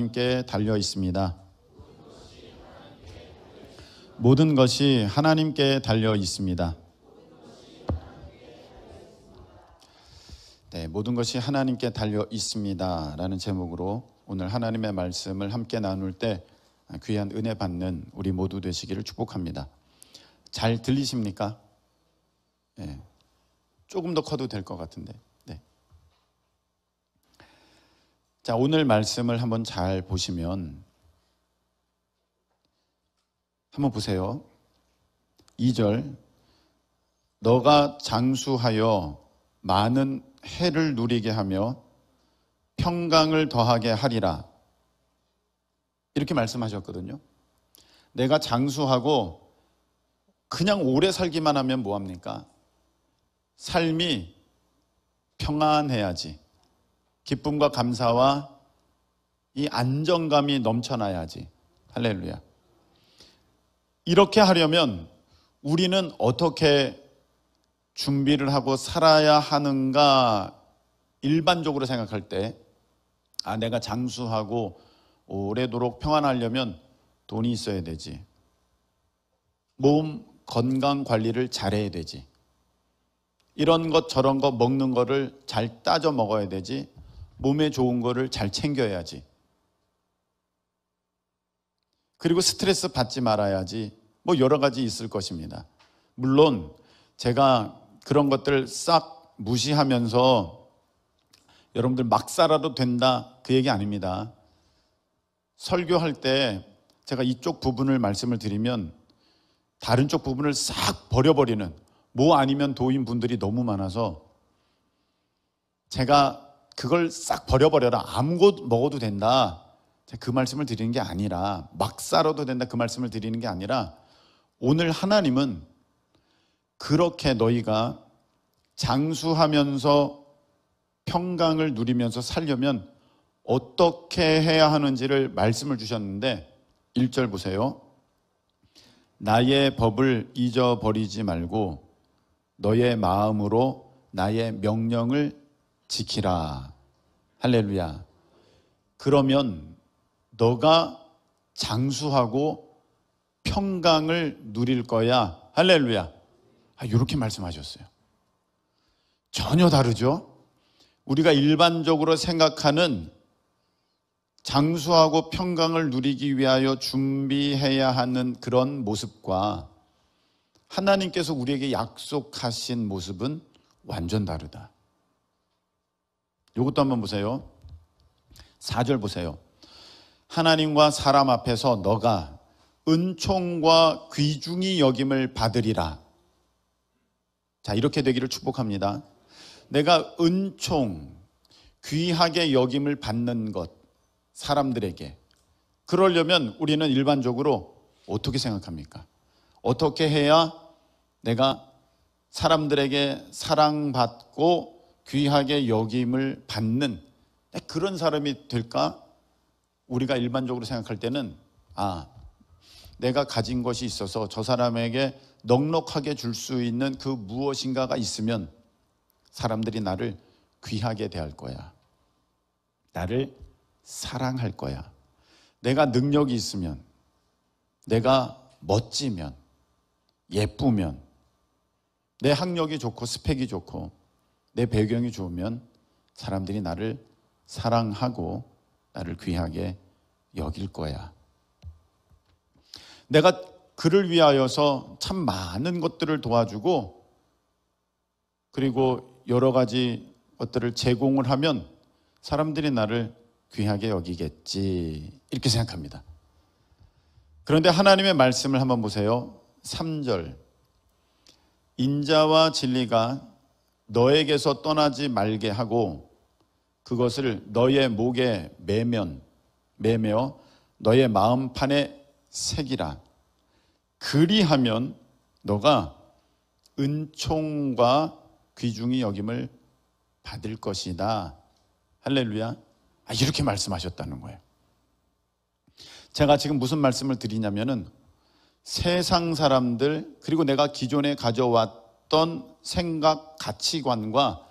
함께 달려 있습니다. 모든 것이 하나님께 달려 있습니다. 네, 모든 것이 하나님께 달려 있습니다라는 제목으로 오늘 하나님의 말씀을 함께 나눌 때 귀한 은혜 받는 우리 모두 되시기를 축복합니다. 잘 들리십니까? 네, 조금 더 커도 될 것 같은데. 자, 오늘 말씀을 한번 잘 보시면 한번 보세요. 2절 너가 장수하여 많은 해를 누리게 하며 평강을 더하게 하리라. 이렇게 말씀하셨거든요. 내가 장수하고 그냥 오래 살기만 하면 뭐합니까? 삶이 평안해야지. 기쁨과 감사와 이 안정감이 넘쳐나야지. 할렐루야. 이렇게 하려면 우리는 어떻게 준비를 하고 살아야 하는가 일반적으로 생각할 때, 아, 내가 장수하고 오래도록 평안하려면 돈이 있어야 되지. 몸 건강 관리를 잘해야 되지. 이런 것 저런 거 먹는 거를 잘 따져 먹어야 되지. 몸에 좋은 거를 잘 챙겨야지. 그리고 스트레스 받지 말아야지. 뭐 여러 가지 있을 것입니다. 물론 제가 그런 것들 싹 무시하면서 여러분들 막 살아도 된다 그 얘기 아닙니다. 설교할 때 제가 이쪽 부분을 말씀을 드리면 다른 쪽 부분을 싹 버려버리는 뭐 아니면 도인 분들이 너무 많아서 제가 그걸 싹 버려버려라. 아무것 도 먹어도 된다. 그 말씀을 드리는 게 아니라 막 살아도 된다. 그 말씀을 드리는 게 아니라 오늘 하나님은 그렇게 너희가 장수하면서 평강을 누리면서 살려면 어떻게 해야 하는지를 말씀을 주셨는데 1절 보세요. 나의 법을 잊어버리지 말고 너의 마음으로 나의 명령을 지키라. 할렐루야. 그러면 너가 장수하고 평강을 누릴 거야. 할렐루야. 아, 이렇게 말씀하셨어요. 전혀 다르죠? 우리가 일반적으로 생각하는 장수하고 평강을 누리기 위하여 준비해야 하는 그런 모습과 하나님께서 우리에게 약속하신 모습은 완전 다르다. 이것도 한번 보세요. 4절 보세요. 하나님과 사람 앞에서 너가 은총과 귀중히 여김을 받으리라. 자, 이렇게 되기를 축복합니다. 내가 은총, 귀하게 여김을 받는 것, 사람들에게. 그러려면 우리는 일반적으로 어떻게 생각합니까? 어떻게 해야 내가 사람들에게 사랑받고 귀하게 여김을 받는 그런 사람이 될까? 우리가 일반적으로 생각할 때는 아, 내가 가진 것이 있어서 저 사람에게 넉넉하게 줄 수 있는 그 무엇인가가 있으면 사람들이 나를 귀하게 대할 거야. 나를 사랑할 거야. 내가 능력이 있으면, 내가 멋지면, 예쁘면, 내 학력이 좋고 스펙이 좋고, 내 배경이 좋으면 사람들이 나를 사랑하고 나를 귀하게 여길 거야. 내가 그를 위하여서 참 많은 것들을 도와주고 그리고 여러 가지 것들을 제공을 하면 사람들이 나를 귀하게 여기겠지. 이렇게 생각합니다. 그런데 하나님의 말씀을 한번 보세요. 3절. 인자와 진리가 너에게서 떠나지 말게 하고 그것을 너의 목에 매면 매며 너의 마음판에 새기라. 그리하면 너가 은총과 귀중이 여김을 받을 것이다. 할렐루야. 아, 이렇게 말씀하셨다는 거예요. 제가 지금 무슨 말씀을 드리냐면은 세상 사람들 그리고 내가 기존에 가져왔 어떤 생각, 가치관과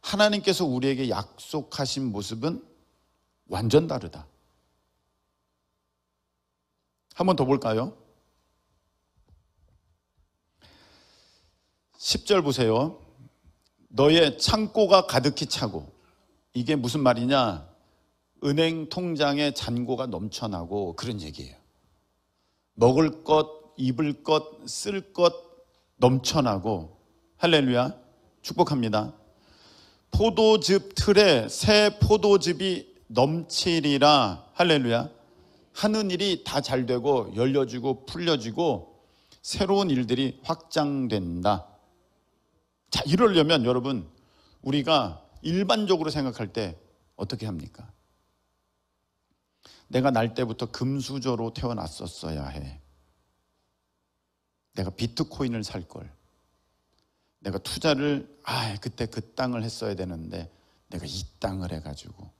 하나님께서 우리에게 약속하신 모습은 완전 다르다. 한번 더 볼까요? 10절 보세요. 너의 창고가 가득히 차고 이게 무슨 말이냐? 은행 통장에 잔고가 넘쳐나고 그런 얘기예요. 먹을 것, 입을 것, 쓸 것 넘쳐나고 할렐루야. 축복합니다. 포도즙 틀에 새 포도즙이 넘치리라. 할렐루야. 하는 일이 다 잘 되고 열려지고 풀려지고 새로운 일들이 확장된다. 자, 이러려면 여러분 우리가 일반적으로 생각할 때 어떻게 합니까? 내가 날 때부터 금수저로 태어났었어야 해. 내가 비트코인을 살 걸. 내가 투자를 아 그때 그 땅을 했어야 되는데 내가 이 땅을 해가지고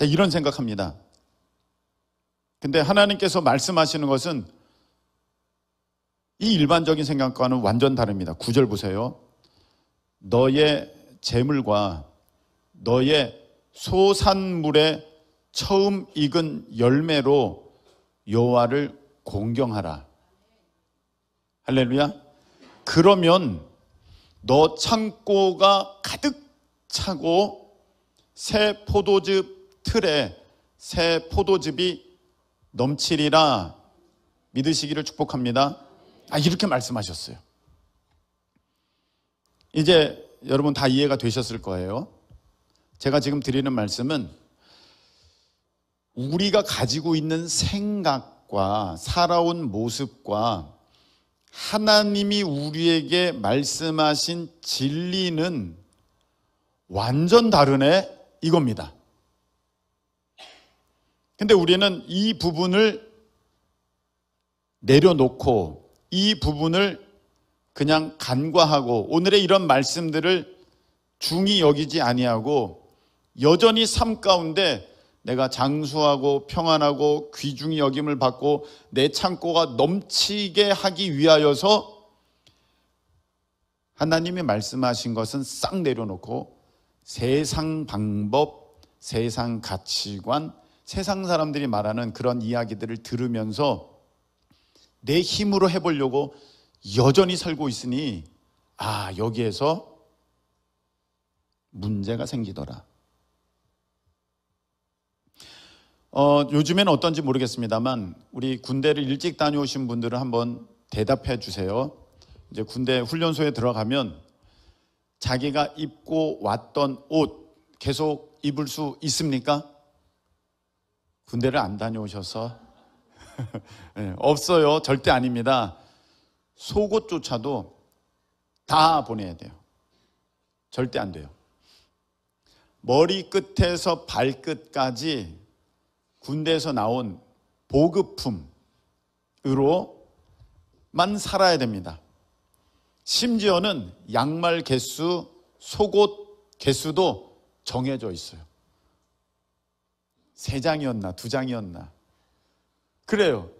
이런 생각합니다. 근데 하나님께서 말씀하시는 것은 이 일반적인 생각과는 완전 다릅니다. 구절 보세요. 너의 재물과 너의 소산물의 처음 익은 열매로 여호와를 공경하라. 할렐루야. 그러면 너 창고가 가득 차고 새 포도즙 틀에 새 포도즙이 넘치리라 믿으시기를 축복합니다. 아, 이렇게 말씀하셨어요. 이제 여러분 다 이해가 되셨을 거예요. 제가 지금 드리는 말씀은 우리가 가지고 있는 생각과 살아온 모습과 하나님이 우리에게 말씀하신 진리는 완전 다르네 이겁니다. 근데 우리는 이 부분을 내려놓고 이 부분을 그냥 간과하고 오늘의 이런 말씀들을 중히 여기지 아니하고 여전히 삶 가운데 내가 장수하고 평안하고 귀중히 여김을 받고 내 창고가 넘치게 하기 위하여서 하나님이 말씀하신 것은 싹 내려놓고 세상 방법, 세상 가치관, 세상 사람들이 말하는 그런 이야기들을 들으면서 내 힘으로 해보려고 여전히 살고 있으니 아, 여기에서 문제가 생기더라. 어, 요즘엔 어떤지 모르겠습니다만 우리 군대를 일찍 다녀오신 분들은 한번 대답해 주세요. 이제 군대 훈련소에 들어가면 자기가 입고 왔던 옷 계속 입을 수 있습니까? 군대를 안 다녀오셔서 네, 없어요. 절대 아닙니다. 속옷조차도 다 보내야 돼요. 절대 안 돼요. 머리 끝에서 발끝까지 군대에서 나온 보급품으로만 살아야 됩니다. 심지어는 양말 개수, 속옷 개수도 정해져 있어요. 세 장이었나, 두 장이었나. 그래요.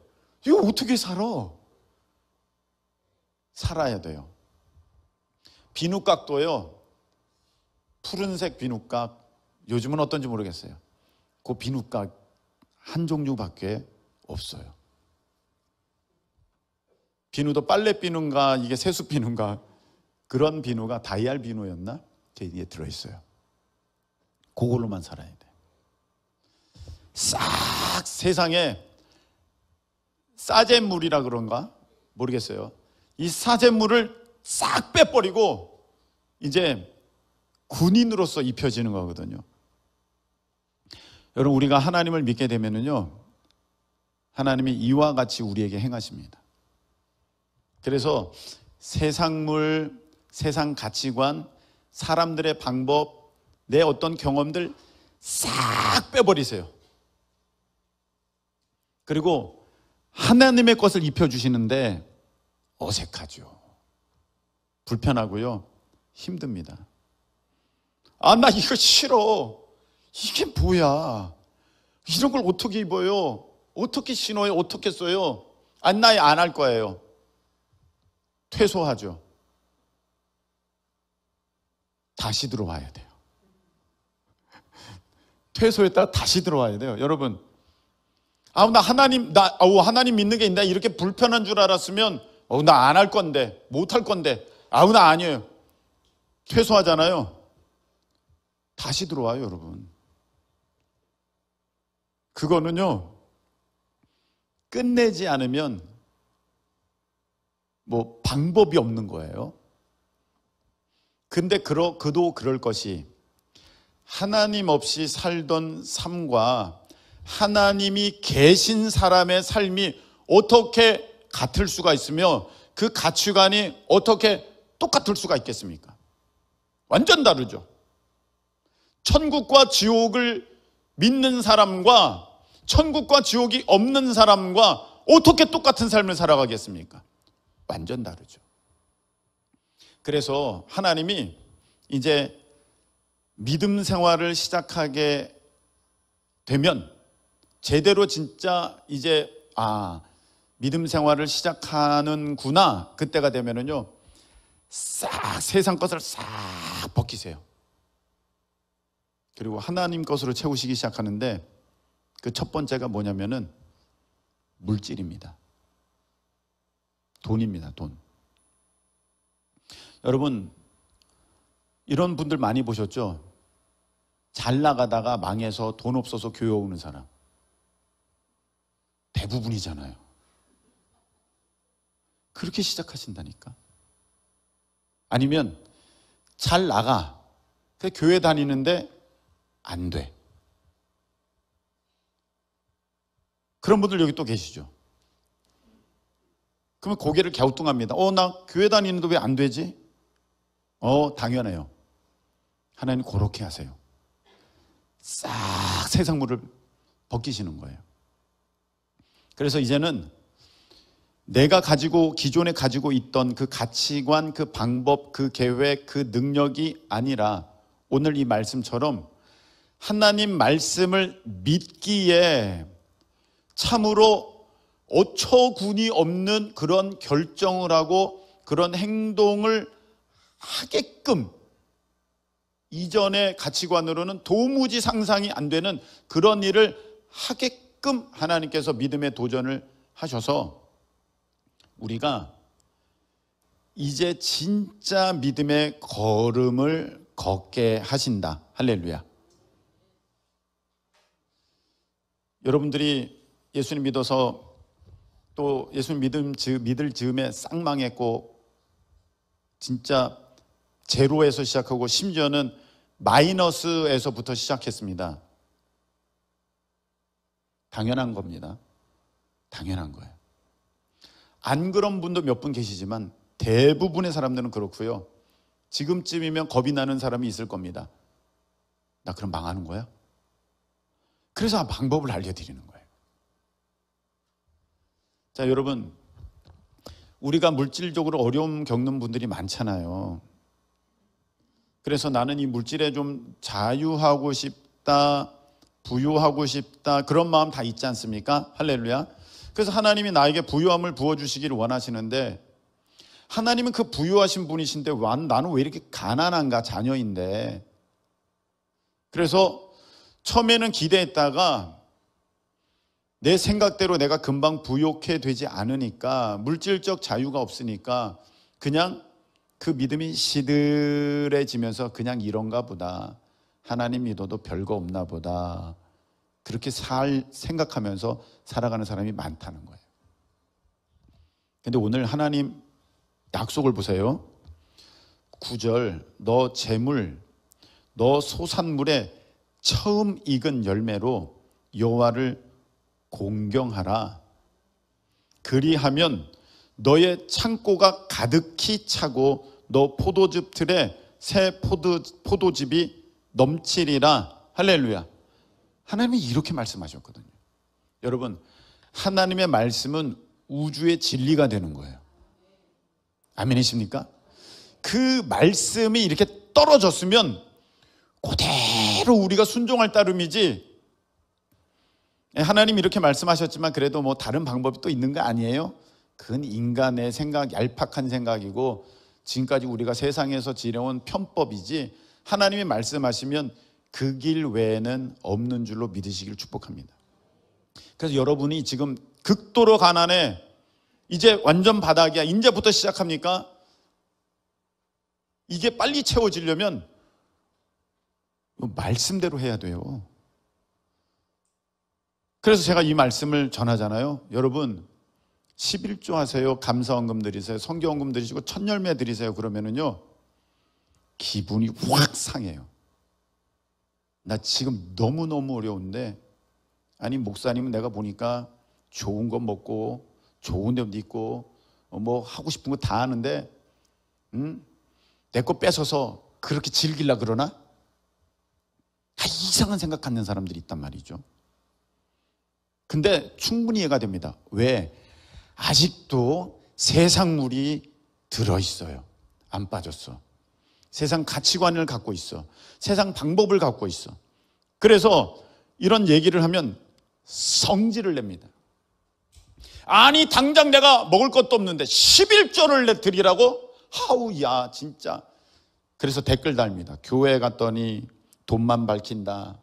이거 어떻게 살아? 살아야 돼요. 비누깍도요, 푸른색 비누깍, 요즘은 어떤지 모르겠어요. 그 비누깍 한 종류밖에 없어요. 비누도 빨래 비누인가 이게 세수 비누인가 그런 비누가 다이알 비누였나? 이게 들어있어요. 그걸로만 살아야 돼. 싹 세상에 싸제물이라 그런가? 모르겠어요. 이 싸제물을 싹 빼버리고 이제 군인으로서 입혀지는 거거든요. 여러분 우리가 하나님을 믿게 되면은요. 하나님이 이와 같이 우리에게 행하십니다. 그래서 세상물, 세상 가치관, 사람들의 방법, 내 어떤 경험들 싹 빼버리세요. 그리고 하나님의 것을 입혀주시는데 어색하죠. 불편하고요. 힘듭니다. 아, 나 이거 싫어. 이게 뭐야? 이런 걸 어떻게 입어요? 어떻게 신어요? 어떻게 써요? 안나이 안할 거예요. 퇴소하죠. 다시 들어와야 돼요. 퇴소했다가 다시 들어와야 돼요. 여러분, 아우, 나 하나님, 나, 아우, 하나님 믿는 게 있나? 이렇게 불편한 줄 알았으면, 아우나 안 할 건데, 못 할 건데, 아우, 나 아니에요. 퇴소하잖아요. 다시 들어와요, 여러분. 그거는요, 끝내지 않으면 뭐 방법이 없는 거예요. 근데 그러, 그도 그럴 것이 하나님 없이 살던 삶과 하나님이 계신 사람의 삶이 어떻게 같을 수가 있으며 그 가치관이 어떻게 똑같을 수가 있겠습니까? 완전 다르죠. 천국과 지옥을 믿는 사람과 천국과 지옥이 없는 사람과 어떻게 똑같은 삶을 살아가겠습니까? 완전 다르죠. 그래서 하나님이 이제 믿음 생활을 시작하게 되면 제대로 진짜 이제 아 믿음 생활을 시작하는구나 그때가 되면은요 싹 세상 것을 싹 벗기세요. 그리고 하나님 것으로 채우시기 시작하는데 그 첫 번째가 뭐냐면은 물질입니다. 돈입니다, 돈. 여러분, 이런 분들 많이 보셨죠? 잘 나가다가 망해서 돈 없어서 교회 오는 사람. 대부분이잖아요. 그렇게 시작하신다니까. 아니면 잘 나가. 교회 다니는데 안 돼. 그런 분들 여기 또 계시죠? 그러면 고개를 갸우뚱합니다. 어, 나 교회 다니는데 왜 안 되지? 어, 당연해요. 하나님 그렇게 하세요. 싹 세상 물을 벗기시는 거예요. 그래서 이제는 내가 가지고 기존에 가지고 있던 그 가치관, 그 방법, 그 계획, 그 능력이 아니라 오늘 이 말씀처럼 하나님 말씀을 믿기에 참으로 어처구니 없는 그런 결정을 하고 그런 행동을 하게끔 이전의 가치관으로는 도무지 상상이 안 되는 그런 일을 하게끔 하나님께서 믿음의 도전을 하셔서 우리가 이제 진짜 믿음의 걸음을 걷게 하신다. 할렐루야. 여러분들이 예수님 믿어서 또 예수님 믿음, 믿을 즈음에 쌍망했고 진짜 제로에서 시작하고 심지어는 마이너스에서부터 시작했습니다. 당연한 겁니다. 당연한 거예요. 안 그런 분도 몇 분 계시지만 대부분의 사람들은 그렇고요. 지금쯤이면 겁이 나는 사람이 있을 겁니다. 나 그럼 망하는 거야? 그래서 아, 방법을 알려드리는 거예요. 자, 여러분. 우리가 물질적으로 어려움 겪는 분들이 많잖아요. 그래서 나는 이 물질에 좀 자유하고 싶다, 부유하고 싶다, 그런 마음 다 있지 않습니까? 할렐루야. 그래서 하나님이 나에게 부유함을 부어주시기를 원하시는데, 하나님은 그 부유하신 분이신데, 나는 왜 이렇게 가난한가, 자녀인데. 그래서 처음에는 기대했다가 내 생각대로 내가 금방 부욕해 되지 않으니까 물질적 자유가 없으니까 그냥 그 믿음이 시들해지면서 그냥 이런가 보다. 하나님 믿어도 별거 없나 보다. 그렇게 살 생각하면서 살아가는 사람이 많다는 거예요. 근데 오늘 하나님 약속을 보세요. 구절너 재물 너 소산물에 처음 익은 열매로 여호와를 공경하라. 그리하면 너의 창고가 가득히 차고 너 포도즙 틀에 새 포도, 포도즙이 넘치리라. 할렐루야. 하나님이 이렇게 말씀하셨거든요. 여러분, 하나님의 말씀은 우주의 진리가 되는 거예요. 아멘이십니까? 그 말씀이 이렇게 떨어졌으면 고대 대로 우리가 순종할 따름이지 예, 하나님 이렇게 말씀하셨지만 그래도 뭐 다른 방법이 또 있는 거 아니에요? 그건 인간의 생각, 얄팍한 생각이고 지금까지 우리가 세상에서 지려온 편법이지 하나님이 말씀하시면 그 길 외에는 없는 줄로 믿으시길 축복합니다. 그래서 여러분이 지금 극도로 가난해 이제 완전 바닥이야. 이제부터 시작합니까? 이게 빨리 채워지려면 어, 말씀대로 해야 돼요. 그래서 제가 이 말씀을 전하잖아요. 여러분, 11조 하세요. 감사원금 드리세요. 성경원금 드리시고 천열매 드리세요. 그러면은요, 기분이 확 상해요. 나 지금 너무너무 어려운데, 아니, 목사님은 내가 보니까 좋은 거 먹고, 좋은 데도 있고, 어, 뭐 하고 싶은 거 다 하는데, 음? 내거 뺏어서 그렇게 즐기려 그러나? 다 이상한 생각 갖는 사람들이 있단 말이죠. 근데 충분히 이해가 됩니다. 왜? 아직도 세상물이 들어있어요. 안 빠졌어. 세상 가치관을 갖고 있어. 세상 방법을 갖고 있어. 그래서 이런 얘기를 하면 성질을 냅니다. 아니, 당장 내가 먹을 것도 없는데 11조를 내 드리라고? 하우, 야, 진짜. 그래서 댓글 달입니다. 교회 에 갔더니 돈만 밝힌다.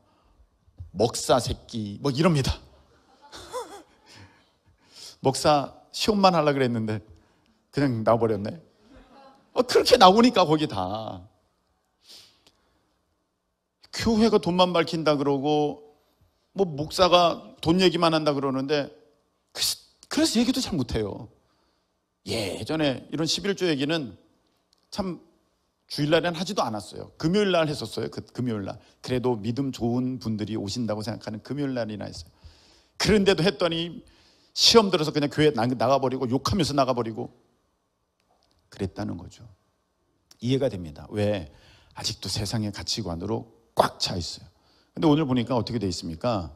목사 새끼 뭐 이럽니다. 목사 시험만 하려 그랬는데 그냥 나버렸네. 와 어, 그렇게 나오니까 거기 다 교회가 돈만 밝힌다 그러고 뭐 목사가 돈 얘기만 한다 그러는데 그래서 얘기도 잘 못해요. 예전에 이런 11조 얘기는 참 주일날엔 하지도 않았어요. 금요일날 했었어요. 그 금요일날. 그래도 믿음 좋은 분들이 오신다고 생각하는 금요일날이나 했어요. 그런데도 했더니 시험 들어서 그냥 교회 나가버리고 욕하면서 나가버리고 그랬다는 거죠. 이해가 됩니다. 왜? 아직도 세상의 가치관으로 꽉 차 있어요. 근데 오늘 보니까 어떻게 돼 있습니까?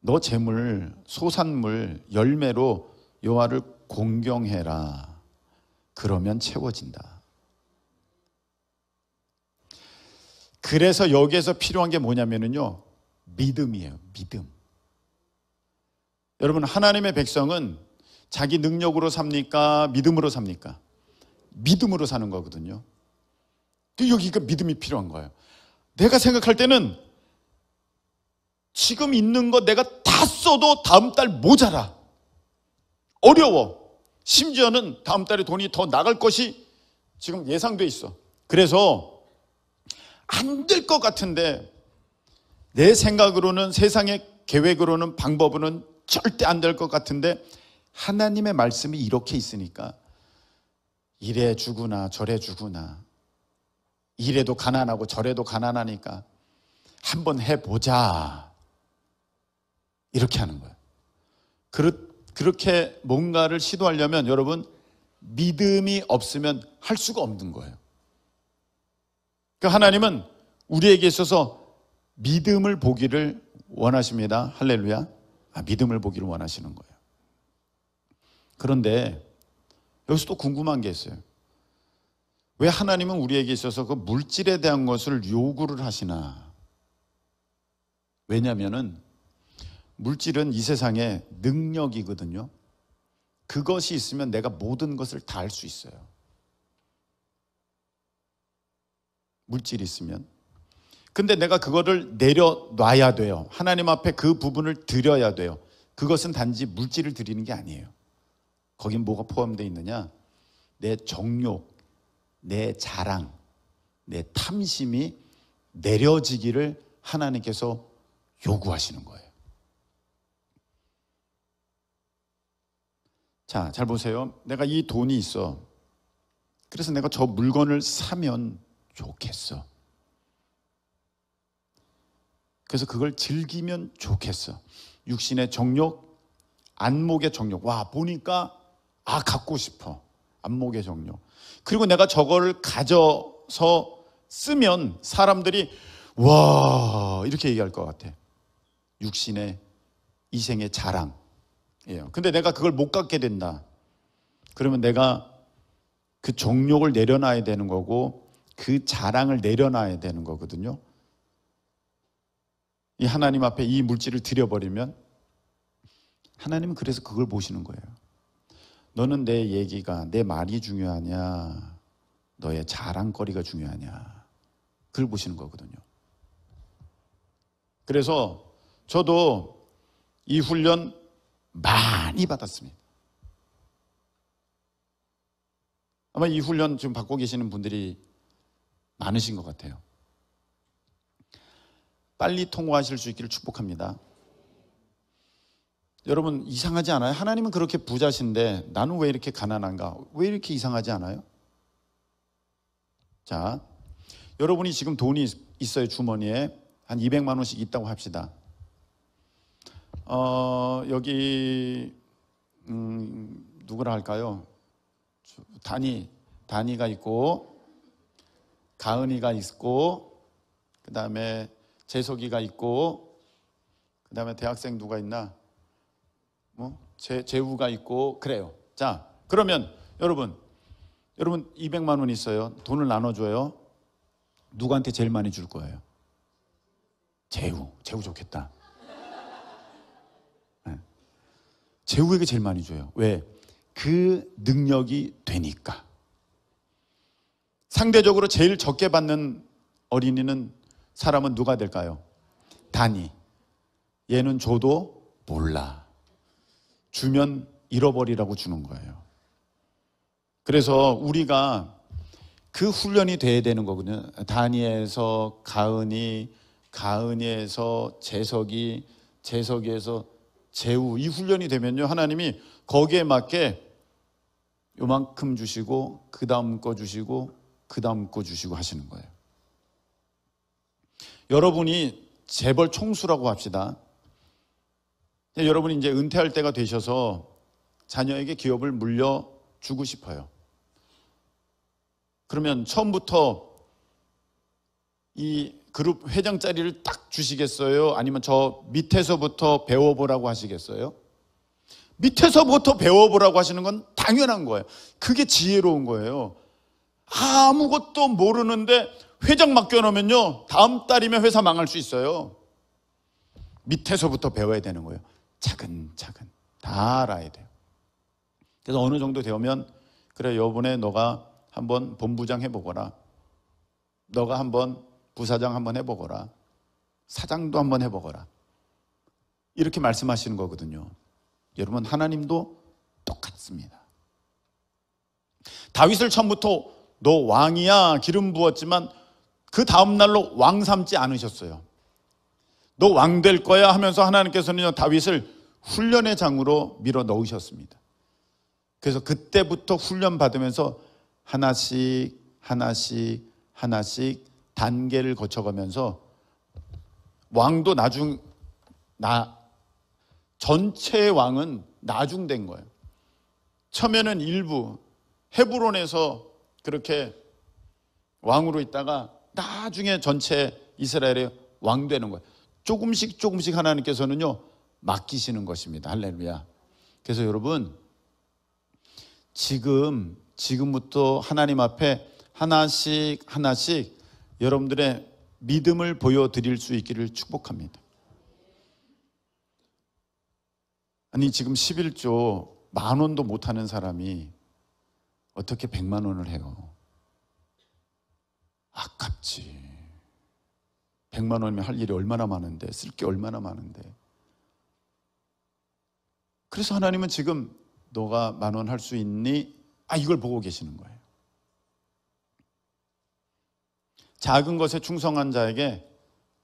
너 재물, 소산물, 열매로 여호와를 공경해라. 그러면 채워진다. 그래서 여기에서 필요한 게뭐냐면요 믿음이에요. 믿음. 여러분, 하나님의 백성은 자기 능력으로 삽니까? 믿음으로 삽니까? 믿음으로 사는 거거든요. 여기가 믿음이 필요한 거예요. 내가 생각할 때는 지금 있는 거 내가 다 써도 다음 달 모자라. 어려워. 심지어는 다음 달에 돈이 더 나갈 것이 지금 예상돼 있어. 그래서 안될것 같은데 내 생각으로는 세상의 계획으로는 방법으로는 절대 안 될 것 같은데 하나님의 말씀이 이렇게 있으니까 이래 주구나 저래 주구나 이래도 가난하고 저래도 가난하니까 한번 해보자 이렇게 하는 거예요 그렇, 그렇게 뭔가를 시도하려면 여러분 믿음이 없으면 할 수가 없는 거예요 그러니까 하나님은 우리에게 있어서 믿음을 보기를 원하십니다. 할렐루야. 아, 믿음을 보기를 원하시는 거예요. 그런데 여기서 또 궁금한 게 있어요. 왜 하나님은 우리에게 있어서 그 물질에 대한 것을 요구를 하시나? 왜냐면은 물질은 이 세상의 능력이거든요. 그것이 있으면 내가 모든 것을 다 할 수 있어요. 물질이 있으면. 근데 내가 그거를 내려놔야 돼요. 하나님 앞에 그 부분을 드려야 돼요. 그것은 단지 물질을 드리는 게 아니에요. 거긴 뭐가 포함되어 있느냐? 내 정욕, 내 자랑, 내 탐심이 내려지기를 하나님께서 요구하시는 거예요. 자, 잘 보세요. 내가 이 돈이 있어. 그래서 내가 저 물건을 사면 좋겠어. 그래서 그걸 즐기면 좋겠어. 육신의 정욕, 안목의 정욕. 와, 보니까, 아, 갖고 싶어. 안목의 정욕. 그리고 내가 저거를 가져서 쓰면 사람들이, 와, 이렇게 얘기할 것 같아. 육신의 이생의 자랑. 예. 근데 내가 그걸 못 갖게 된다. 그러면 내가 그 정욕을 내려놔야 되는 거고 그 자랑을 내려놔야 되는 거거든요. 이 하나님 앞에 이 물질을 들여버리면 하나님은 그래서 그걸 보시는 거예요. 너는 내 얘기가 내 말이 중요하냐, 너의 자랑거리가 중요하냐, 그걸 보시는 거거든요. 그래서 저도 이 훈련 많이 받았습니다. 아마 이 훈련 지금 받고 계시는 분들이 많으신 것 같아요. 빨리 통과하실 수 있기를 축복합니다. 여러분 이상하지 않아요? 하나님은 그렇게 부자신데 나는 왜 이렇게 가난한가? 왜 이렇게 이상하지 않아요? 자, 여러분이 지금 돈이 있어요 주머니에 한 200만 원씩 있다고 합시다. 어, 여기 음, 누구라 할까요? 단이 단이가 있고 가은이가 있고 그 다음에 재석이가 있고 그 다음에 대학생 누가 있나? 뭐 재, 재우가 있고 그래요. 자 그러면 여러분 여러분 200만 원 있어요. 돈을 나눠줘요. 누구한테 제일 많이 줄 거예요? 재우. 재우 좋겠다. 네. 재우에게 제일 많이 줘요. 왜? 그 능력이 되니까. 상대적으로 제일 적게 받는 어린이는 사람은 누가 될까요? 단이. 얘는 줘도 몰라. 주면 잃어버리라고 주는 거예요. 그래서 우리가 그 훈련이 돼야 되는 거거든요. 다니에서 가은이, 가은이에서 재석이, 재석이에서 재우. 이 훈련이 되면요. 하나님이 거기에 맞게 요만큼 주시고, 그 다음 거 주시고, 그 다음 거 주시고 하시는 거예요. 여러분이 재벌 총수라고 합시다. 여러분이 이제 은퇴할 때가 되셔서 자녀에게 기업을 물려주고 싶어요. 그러면 처음부터 이 그룹 회장 자리를 딱 주시겠어요? 아니면 저 밑에서부터 배워보라고 하시겠어요? 밑에서부터 배워보라고 하시는 건 당연한 거예요. 그게 지혜로운 거예요. 아무것도 모르는데 회장 맡겨놓으면요. 다음 달이면 회사 망할 수 있어요. 밑에서부터 배워야 되는 거예요. 차근차근. 다 알아야 돼요. 그래서 어느 정도 되면, 그래, 요번에 너가 한번 본부장 해보거라. 너가 한번 부사장 한번 해보거라. 사장도 한번 해보거라. 이렇게 말씀하시는 거거든요. 여러분, 하나님도 똑같습니다. 다윗을 처음부터 너 왕이야 기름 부었지만 그 다음 날로 왕 삼지 않으셨어요. 너 왕 될 거야 하면서 하나님께서는 다윗을 훈련의 장으로 밀어 넣으셨습니다. 그래서 그때부터 훈련 받으면서 하나씩 하나씩 하나씩 단계를 거쳐가면서 왕도 나중 나 전체 왕은 나중된 거예요. 처음에는 일부 헤브론에서 그렇게 왕으로 있다가 나중에 전체 이스라엘의 왕 되는 거예요. 조금씩 조금씩 하나님께서는요, 맡기시는 것입니다. 할렐루야. 그래서 여러분, 지금, 지금부터 하나님 앞에 하나씩 하나씩 여러분들의 믿음을 보여드릴 수 있기를 축복합니다. 아니, 지금 11조 만 원도 못하는 사람이 어떻게 100만 원을 해요? 아깝지. 1만 원이면 할 일이 얼마나 많은데, 쓸 게 얼마나 많은데. 그래서 하나님은 지금 너가 만 원 할 수 있니? 아, 이걸 보고 계시는 거예요. 작은 것에 충성한 자에게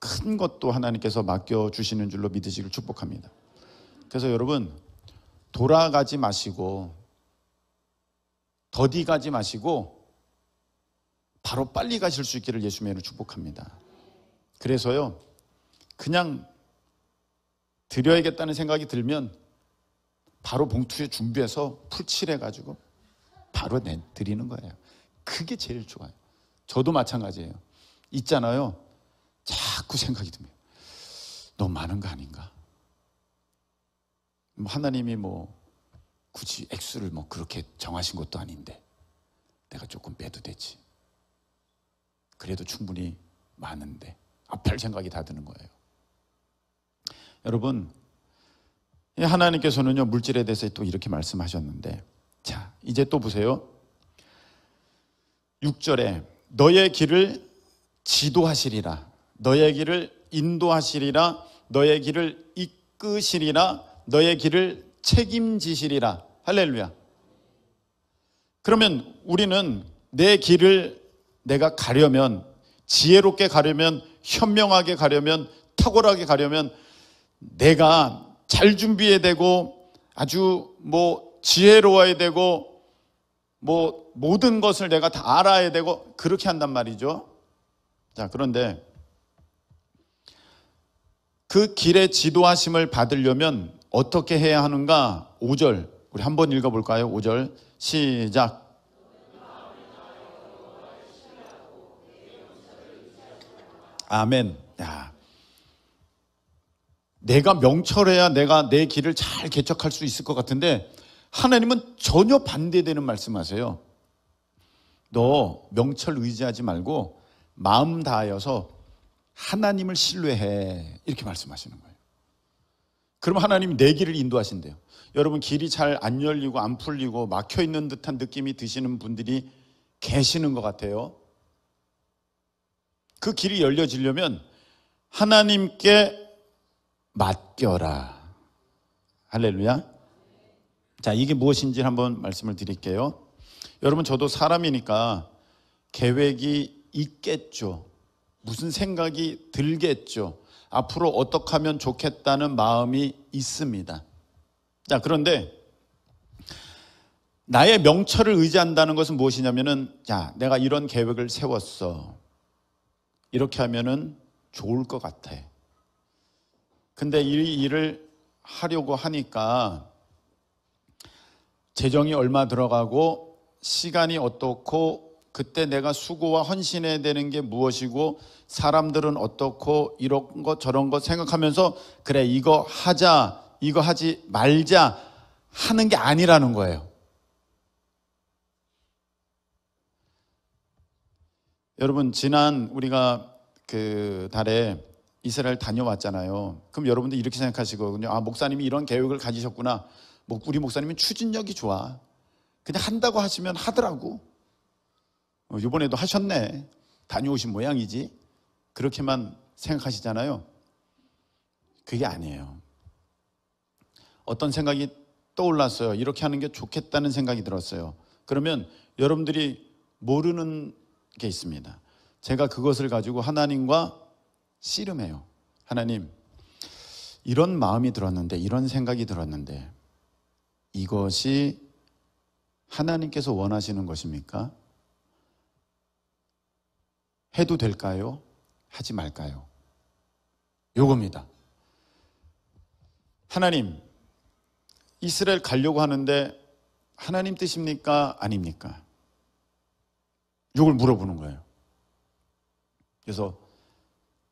큰 것도 하나님께서 맡겨주시는 줄로 믿으시길 축복합니다. 그래서 여러분, 돌아가지 마시고 더디 가지 마시고 바로 빨리 가실 수 있기를 예수님으로 축복합니다. 그래서요, 그냥 드려야겠다는 생각이 들면 바로 봉투에 준비해서 풀칠해가지고 바로 내, 드리는 거예요. 그게 제일 좋아요. 저도 마찬가지예요. 있잖아요. 자꾸 생각이 듭니다. 너무 많은 거 아닌가? 뭐 하나님이 뭐 굳이 액수를 뭐 그렇게 정하신 것도 아닌데 내가 조금 빼도 되지. 그래도 충분히 많은데 아플 생각이 다 드는 거예요. 여러분 하나님께서는요 물질에 대해서 또 이렇게 말씀하셨는데 자 이제 또 보세요. 6절에 너의 길을 지도하시리라 너의 길을 인도하시리라 너의 길을 이끄시리라 너의 길을 책임지시리라 할렐루야. 그러면 우리는 내 길을 내가 가려면 지혜롭게 가려면 현명하게 가려면 탁월하게 가려면 내가 잘 준비해야 되고 아주 뭐 지혜로워야 되고 뭐 모든 것을 내가 다 알아야 되고 그렇게 한단 말이죠. 자, 그런데 그 길의 지도하심을 받으려면 어떻게 해야 하는가? 5절 우리 한번 읽어볼까요? 5절 시작. 아멘. 야. 내가 명철해야 내가 내 길을 잘 개척할 수 있을 것 같은데 하나님은 전혀 반대되는 말씀하세요. 너 명철 의지하지 말고 마음 다하여서 하나님을 신뢰해 이렇게 말씀하시는 거예요. 그럼 하나님이 내 길을 인도하신대요. 여러분 길이 잘 안 열리고 안 풀리고 막혀 있는 듯한 느낌이 드시는 분들이 계시는 것 같아요. 그 길이 열려지려면 하나님께 맡겨라. 할렐루야. 자, 이게 무엇인지 한번 말씀을 드릴게요. 여러분, 저도 사람이니까 계획이 있겠죠. 무슨 생각이 들겠죠. 앞으로 어떻게 하면 좋겠다는 마음이 있습니다. 자, 그런데 나의 명철을 의지한다는 것은 무엇이냐면은 야, 내가 이런 계획을 세웠어. 이렇게 하면은 좋을 것 같아. 근데 이 일을 하려고 하니까 재정이 얼마 들어가고 시간이 어떻고 그때 내가 수고와 헌신해야 되는 게 무엇이고 사람들은 어떻고 이런 것 저런 것 생각하면서 그래 이거 하자 이거 하지 말자 하는 게 아니라는 거예요. 여러분, 지난 우리가 그 달에 이스라엘 다녀왔잖아요. 그럼 여러분들 이렇게 생각하시거든요. 아, 목사님이 이런 계획을 가지셨구나. 우리 목사님이 추진력이 좋아. 그냥 한다고 하시면 하더라고. 이번에도 어, 하셨네. 다녀오신 모양이지. 그렇게만 생각하시잖아요. 그게 아니에요. 어떤 생각이 떠올랐어요. 이렇게 하는 게 좋겠다는 생각이 들었어요. 그러면 여러분들이 모르는 게 있습니다. 제가 그것을 가지고 하나님과 씨름해요. 하나님, 이런 마음이 들었는데, 이런 생각이 들었는데, 이것이 하나님께서 원하시는 것입니까? 해도 될까요? 하지 말까요? 요겁니다. 하나님, 이스라엘 가려고 하는데 하나님 뜻입니까? 아닙니까? 이걸 물어보는 거예요. 그래서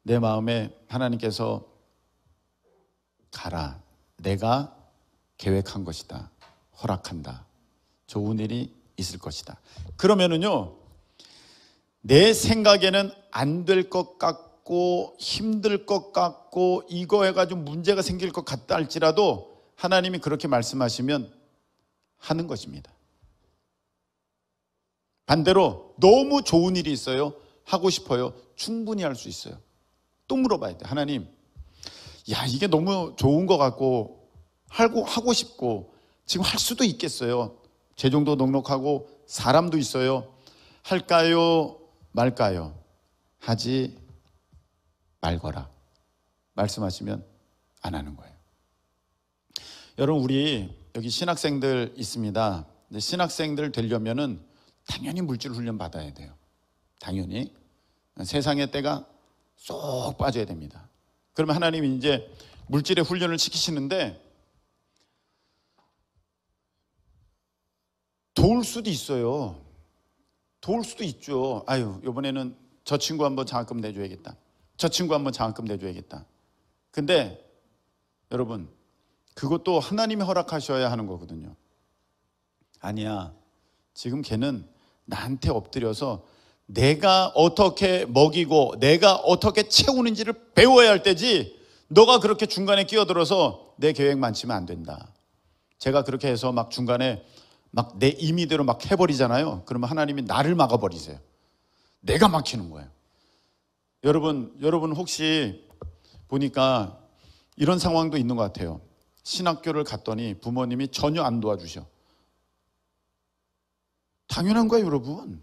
내 마음에 하나님께서 가라. 내가 계획한 것이다. 허락한다. 좋은 일이 있을 것이다. 그러면은요, 내 생각에는 안 될 것 같고 힘들 것 같고 이거 해가지고 문제가 생길 것 같다 할지라도 하나님이 그렇게 말씀하시면 하는 것입니다. 반대로 너무 좋은 일이 있어요. 하고 싶어요. 충분히 할 수 있어요. 또 물어봐야 돼. 하나님, 야, 이게 너무 좋은 것 같고, 하고, 하고 싶고, 지금 할 수도 있겠어요. 재정도 넉넉하고, 사람도 있어요. 할까요? 말까요? 하지 말거라. 말씀하시면 안 하는 거예요. 여러분 우리 여기 신학생들 있습니다. 신학생들 되려면은 당연히 물질 훈련 받아야 돼요. 당연히 세상의 때가 쏙 빠져야 됩니다. 그러면 하나님이 이제 물질의 훈련을 시키시는데 도울 수도 있어요. 도울 수도 있죠. 아유, 이번에는 저 친구 한 번 장학금 내줘야겠다. 저 친구 한 번 장학금 내줘야겠다. 근데 여러분 그것도 하나님이 허락하셔야 하는 거거든요. 아니야. 지금 걔는 나한테 엎드려서 내가 어떻게 먹이고 내가 어떻게 채우는지를 배워야 할 때지 너가 그렇게 중간에 끼어들어서 내 계획 만치면 안 된다. 제가 그렇게 해서 막 중간에 막 내 임의대로 막 해버리잖아요. 그러면 하나님이 나를 막아버리세요. 내가 막히는 거예요. 여러분, 여러분 혹시 보니까 이런 상황도 있는 것 같아요. 신학교를 갔더니 부모님이 전혀 안 도와주셔. 당연한 거예요, 여러분.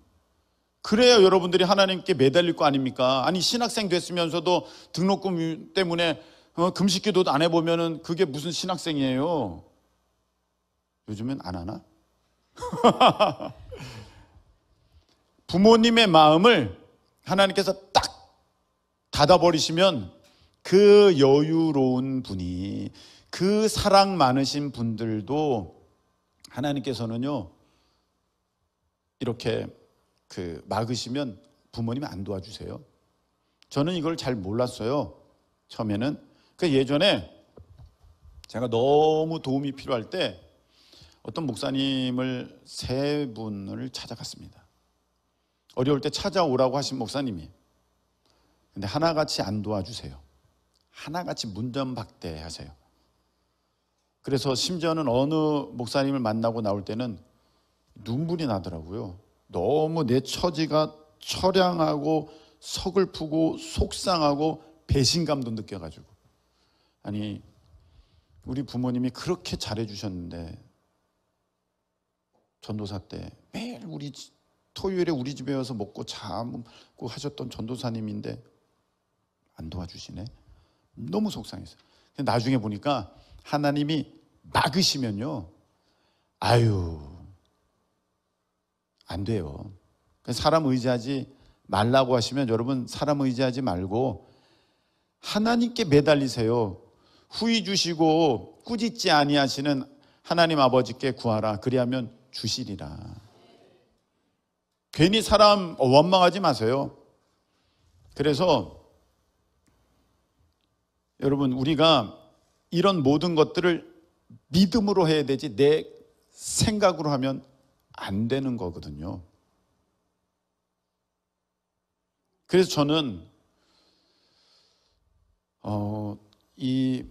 그래야 여러분들이 하나님께 매달릴 거 아닙니까? 아니, 신학생 됐으면서도 등록금 때문에 어, 금식기도 안 해보면은 그게 무슨 신학생이에요? 요즘엔 안 하나? 부모님의 마음을 하나님께서 딱 닫아버리시면 그 여유로운 분이 그 사랑 많으신 분들도 하나님께서는요, 이렇게 그 막으시면 부모님이 안 도와주세요. 저는 이걸 잘 몰랐어요. 처음에는. 그 예전에 제가 너무 도움이 필요할 때 어떤 목사님을 세 분을 찾아갔습니다. 어려울 때 찾아오라고 하신 목사님이. 근데 하나같이 안 도와주세요. 하나같이 문전박대 하세요. 그래서 심지어는 어느 목사님을 만나고 나올 때는 눈물이 나더라고요. 너무 내 처지가 처량하고 서글프고 속상하고 배신감도 느껴가지고. 아니, 우리 부모님이 그렇게 잘해주셨는데, 전도사 때 매일 우리 토요일에 우리 집에 와서 먹고 자고 하셨던 전도사님인데 안 도와주시네. 너무 속상했어요. 나중에 보니까 하나님이 막으시면요. 아유, 안 돼요. 그러니까 사람 의지하지 말라고 하시면 여러분 사람 의지하지 말고 하나님께 매달리세요. 후이 주시고 꾸짖지 아니하시는 하나님 아버지께 구하라. 그리하면 주시리라. 괜히 사람 원망하지 마세요. 그래서 여러분 우리가 이런 모든 것들을 믿음으로 해야 되지 내 생각으로 하면 안 되는 거거든요. 그래서 저는 어, 이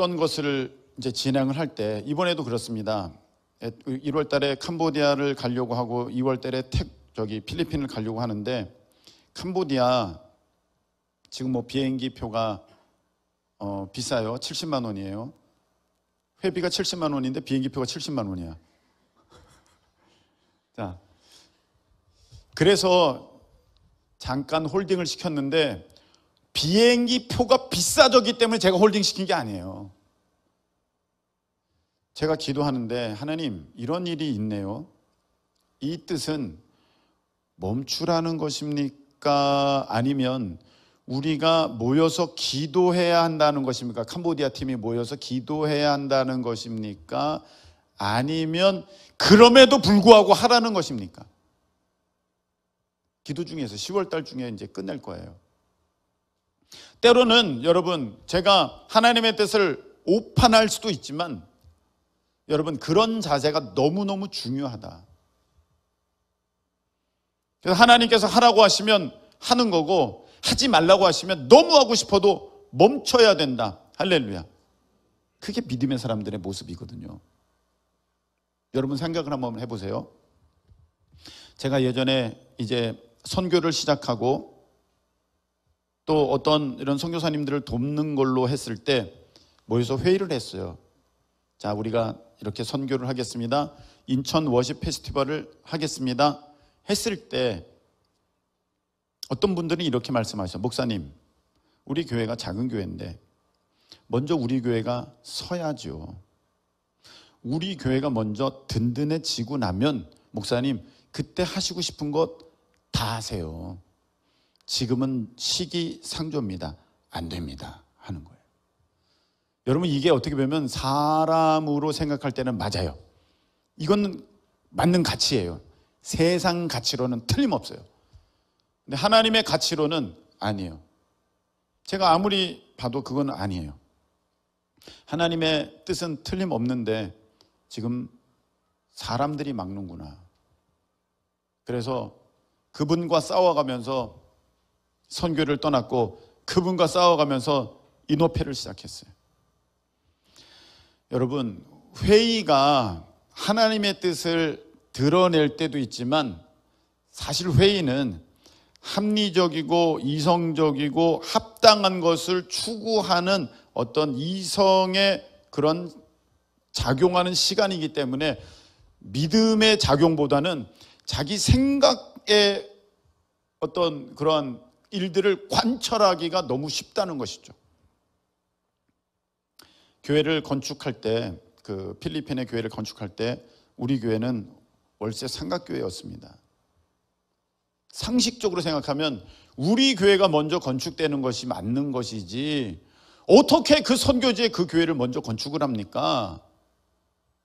어떤 것을 이제 진행을 할 때 이번에도 그렇습니다. 1월 달에 캄보디아를 가려고 하고 2월 달에 택 저기 필리핀을 가려고 하는데 캄보디아 지금 뭐 비행기 표가 어, 비싸요. 70만 원이에요. 회비가 70만 원인데 비행기표가 70만 원이야. 자. 그래서 잠깐 홀딩을 시켰는데 비행기 표가 비싸졌기 때문에 제가 홀딩 시킨 게 아니에요. 제가 기도하는데 하나님 이런 일이 있네요. 이 뜻은 멈추라는 것입니까? 아니면 우리가 모여서 기도해야 한다는 것입니까? 캄보디아 팀이 모여서 기도해야 한다는 것입니까? 아니면 그럼에도 불구하고 하라는 것입니까? 기도 중에서 10월 달 중에 이제 끝낼 거예요. 때로는 여러분 제가 하나님의 뜻을 오판할 수도 있지만 여러분 그런 자세가 너무너무 중요하다. 그래서 하나님께서 하라고 하시면 하는 거고 하지 말라고 하시면 너무 하고 싶어도 멈춰야 된다. 할렐루야. 그게 믿음의 사람들의 모습이거든요. 여러분 생각을 한번 해보세요. 제가 예전에 이제 선교를 시작하고 또 어떤 이런 선교사님들을 돕는 걸로 했을 때 모여서 회의를 했어요. 자, 우리가 이렇게 선교를 하겠습니다. 인천 워십 페스티벌을 하겠습니다. 했을 때 어떤 분들은 이렇게 말씀하셔. 목사님, 우리 교회가 작은 교회인데 먼저 우리 교회가 서야죠. 우리 교회가 먼저 든든해지고 나면 목사님 그때 하시고 싶은 것 다 하세요. 지금은 시기 상조입니다. 안 됩니다. 하는 거예요. 여러분 이게 어떻게 보면 사람으로 생각할 때는 맞아요. 이건 맞는 가치예요. 세상 가치로는 틀림없어요. 근데 하나님의 가치로는 아니에요. 제가 아무리 봐도 그건 아니에요. 하나님의 뜻은 틀림없는데 지금 사람들이 막는구나. 그래서 그분과 싸워가면서 선교를 떠났고 그분과 싸워가면서 인호패를 시작했어요. 여러분, 회의가 하나님의 뜻을 드러낼 때도 있지만 사실 회의는 합리적이고 이성적이고 합당한 것을 추구하는 어떤 이성의 그런 작용하는 시간이기 때문에 믿음의 작용보다는 자기 생각의 어떤 그런 일들을 관철하기가 너무 쉽다는 것이죠. 교회를 건축할 때, 그 필리핀의 교회를 건축할 때 우리 교회는 월세 삼각교회였습니다. 상식적으로 생각하면 우리 교회가 먼저 건축되는 것이 맞는 것이지 어떻게 그 선교지에 그 교회를 먼저 건축을 합니까?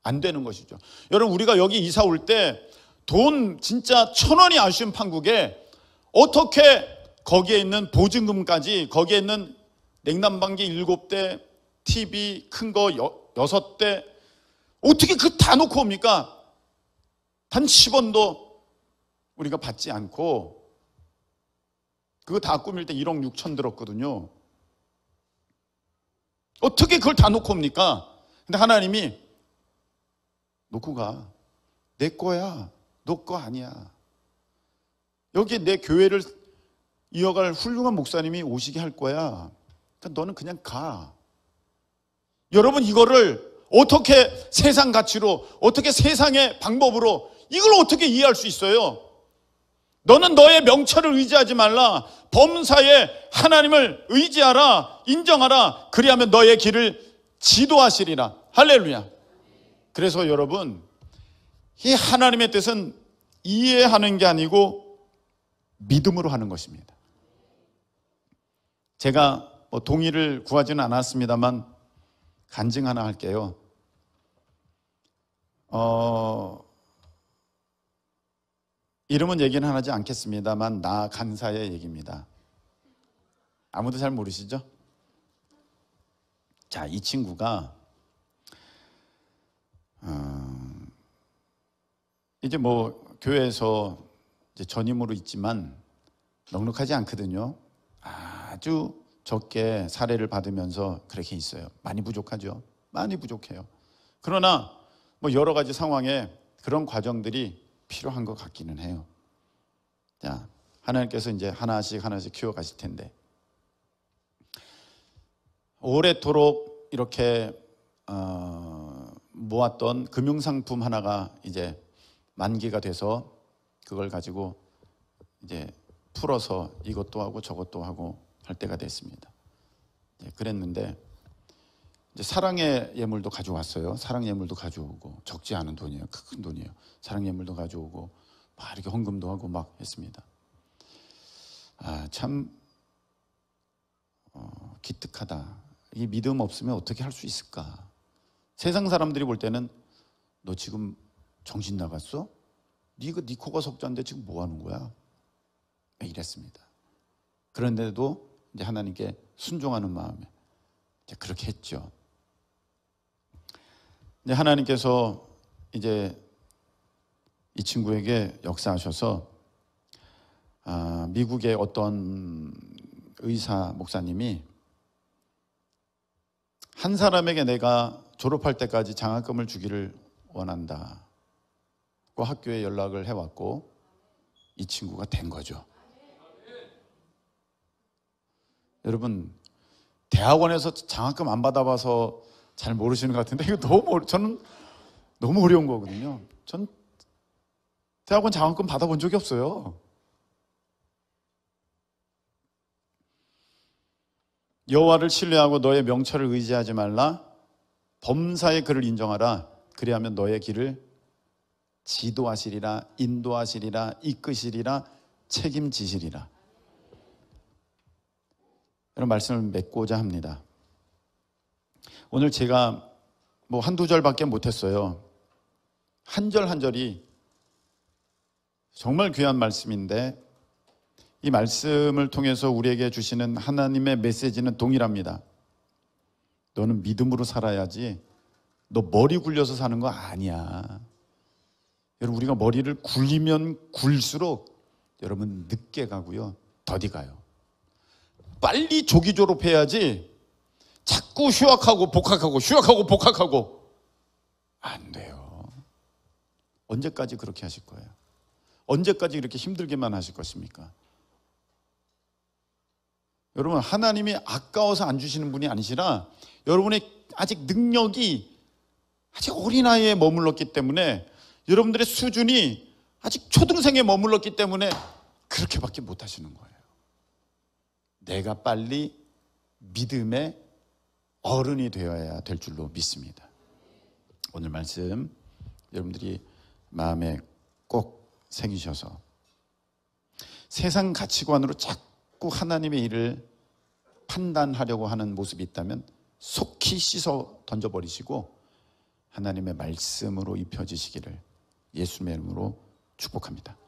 안 되는 것이죠. 여러분 우리가 여기 이사 올 때 돈 진짜 천 원이 아쉬운 판국에 어떻게 거기에 있는 보증금까지 거기에 있는 냉난방기 일곱 대 TV 큰 거 여섯 대 어떻게 그 다 놓고 옵니까? 단 10원도 우리가 받지 않고 그거 다 꾸밀 때 1억 6천 들었거든요. 어떻게 그걸 다 놓고 옵니까? 근데 하나님이 놓고 가. 내 거야. 너 거 아니야. 여기 내 교회를 이어갈 훌륭한 목사님이 오시게 할 거야. 그러니까 너는 그냥 가. 여러분 이거를 어떻게 세상 가치로 어떻게 세상의 방법으로 이걸 어떻게 이해할 수 있어요? 너는 너의 명철을 의지하지 말라. 범사에 하나님을 의지하라. 인정하라. 그리하면 너의 길을 지도하시리라. 할렐루야. 그래서 여러분, 이 하나님의 뜻은 이해하는 게 아니고 믿음으로 하는 것입니다. 제가 뭐 동의를 구하지는 않았습니다만 간증 하나 할게요. 어, 이름은 얘기는 하지 않겠습니다만 나 간사의 얘기입니다. 아무도 잘 모르시죠? 자, 이 친구가 어, 이제 뭐 교회에서 이제 전임으로 있지만 넉넉하지 않거든요. 아주 적게 사례를 받으면서 그렇게 있어요. 많이 부족하죠. 많이 부족해요. 그러나 뭐 여러 가지 상황에 그런 과정들이 필요한 것 같기는 해요. 자, 하나님께서 이제 하나씩 하나씩 키워가실 텐데 오래도록 이렇게 어, 모았던 금융상품 하나가 이제 만기가 돼서 그걸 가지고 이제 풀어서 이것도 하고 저것도 하고 할 때가 됐습니다. 예, 그랬는데 이제 사랑의 예물도 가져왔어요. 사랑 예물도 가져오고 적지 않은 돈이에요. 큰 돈이에요. 사랑 예물도 가져오고 막 이렇게 헌금도 하고 막 했습니다. 아, 참 어, 기특하다. 이 믿음 없으면 어떻게 할 수 있을까? 세상 사람들이 볼 때는 너 지금 정신 나갔어? 네가 네 그, 코가 석자인데 지금 뭐 하는 거야? 이랬습니다. 그런데도 이제 하나님께 순종하는 마음에 그렇게 했죠. 근데 네, 하나님께서 이제 이 친구에게 역사하셔서 아, 미국의 어떤 의사 목사님이 한 사람에게 내가 졸업할 때까지 장학금을 주기를 원한다. 고 학교에 연락을 해왔고 이 친구가 된 거죠. 여러분 대학원에서 장학금 안 받아봐서 잘 모르시는 것 같은데 이거 너무 어려, 저는 너무 어려운 거거든요. 전 대학원 장학금 받아본 적이 없어요. 여호와를 신뢰하고 너의 명철을 의지하지 말라. 범사의 그를 인정하라. 그리하면 너의 길을 지도하시리라, 인도하시리라, 이끄시리라, 책임지시리라. 이런 말씀을 맺고자 합니다. 오늘 제가 뭐 한두 절밖에 못했어요. 한 절 한절이 정말 귀한 말씀인데 이 말씀을 통해서 우리에게 주시는 하나님의 메시지는 동일합니다. 너는 믿음으로 살아야지 너 머리 굴려서 사는 거 아니야. 여러분, 우리가 머리를 굴리면 굴수록 여러분 늦게 가고요. 더디 가요. 빨리 조기 졸업해야지 자꾸 휴학하고 복학하고 휴학하고 복학하고 안 돼요. 언제까지 그렇게 하실 거예요? 언제까지 이렇게 힘들게만 하실 것입니까? 여러분 하나님이 아까워서 안 주시는 분이 아니시라 여러분의 아직 능력이 아직 어린아이에 머물렀기 때문에 여러분들의 수준이 아직 초등생에 머물렀기 때문에 그렇게밖에 못 하시는 거예요. 내가 빨리 믿음의 어른이 되어야 될 줄로 믿습니다. 오늘 말씀 여러분들이 마음에 꼭 새기셔서 세상 가치관으로 자꾸 하나님의 일을 판단하려고 하는 모습이 있다면 속히 씻어 던져버리시고 하나님의 말씀으로 입혀지시기를 예수의 이름으로 축복합니다.